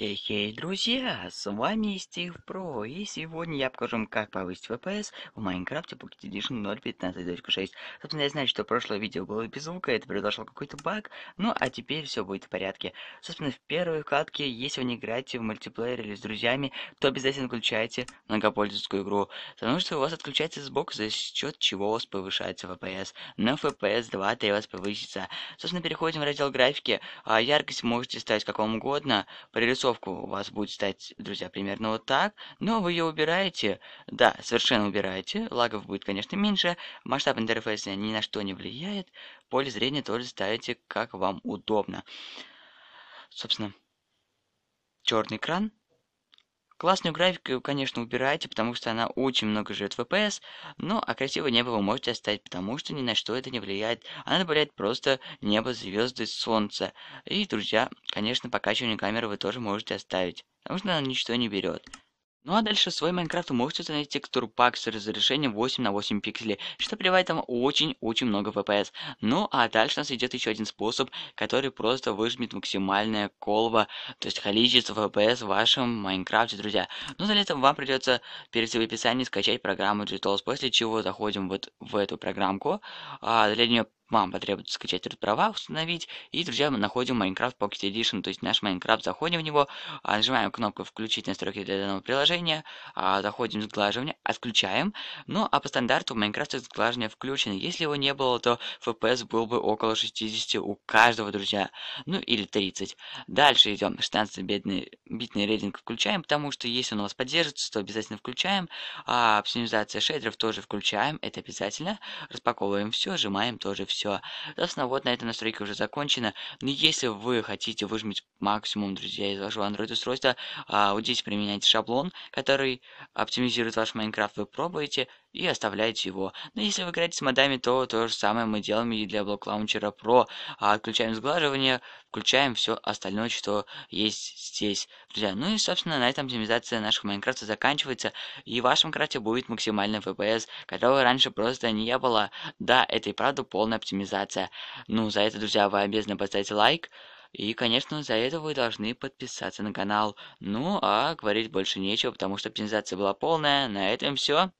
Хей-хей, друзья, с вами Стив Про, и сегодня я покажу вам, как повысить ВПС в Майнкрафте Pocket Edition 0.15.6. Собственно, я знаю, что прошлое видео было без звука, это произошло какой-то баг, ну а теперь все будет в порядке. Собственно, в первой вкладке, если вы не играете в мультиплеер или с друзьями, то обязательно включайте многопользовательскую игру, потому что у вас отключается сбок, за счет чего у вас повышается ВПС. На FPS 2 3 у вас повысится. Собственно, переходим в раздел графики, а, яркость можете ставить как вам угодно, прорисовывать Концовка у вас будет стать, друзья, примерно вот так, но вы ее убираете, да, совершенно убираете, лагов будет, конечно, меньше, масштаб интерфейса ни на что не влияет, поле зрения тоже ставите как вам удобно. Собственно, черный экран Классную графику, конечно, убирайте, потому что она очень много жрет FPS, но а красивое небо вы можете оставить, потому что ни на что это не влияет. Она добавляет просто небо, звезды, солнце. И, друзья, конечно, покачивание камеры вы тоже можете оставить, потому что она ничто не берет. Ну а дальше свой Майнкрафт вы можете установить текстуру пак с разрешением 8 на 8 пикселей, что приводит там очень-очень много FPS. Ну а дальше у нас идет еще один способ, который просто выжмет максимальное колбо, то есть количество FPS в вашем Майнкрафте, друзья. Но для этого вам придется перейти в описании скачать программу GTOLS, после чего заходим вот в эту программку. А, для нее вам потребуется скачать этот права, установить, и, друзья, мы находим Minecraft Pocket Edition, то есть наш Minecraft, заходим в него, а, нажимаем кнопку «Включить настройки для данного приложения», а, заходим в сглаживание, отключаем, ну, а по стандарту в Minecraft сглаживание включено, если его не было, то FPS был бы около 60 у каждого, друзья, ну, или 30. Дальше идем, 16-битный рейтинг включаем, потому что если он у вас поддержится, то обязательно включаем, а оптимизация шейдеров тоже включаем, это обязательно, распаковываем все, сжимаем тоже все все. Собственно, вот на этом настройки уже закончена. Но если вы хотите выжмить максимум, друзья, из вашего Android устройства, а, вот здесь применяйте шаблон, который оптимизирует ваш Minecraft, вы пробуете, и оставляете его. Но если вы играете с модами, то то же самое мы делаем и для Block Launcher Pro. А отключаем сглаживание, включаем все остальное, что есть здесь. Друзья, ну и собственно на этом оптимизация наших Майнкрафта заканчивается. И в вашем крафте будет максимальный FPS, которого раньше просто не было. Да, это и правда полная оптимизация. Ну, за это, друзья, вы обязаны поставить лайк. И, конечно, за это вы должны подписаться на канал. Ну, а говорить больше нечего, потому что оптимизация была полная. На этом все.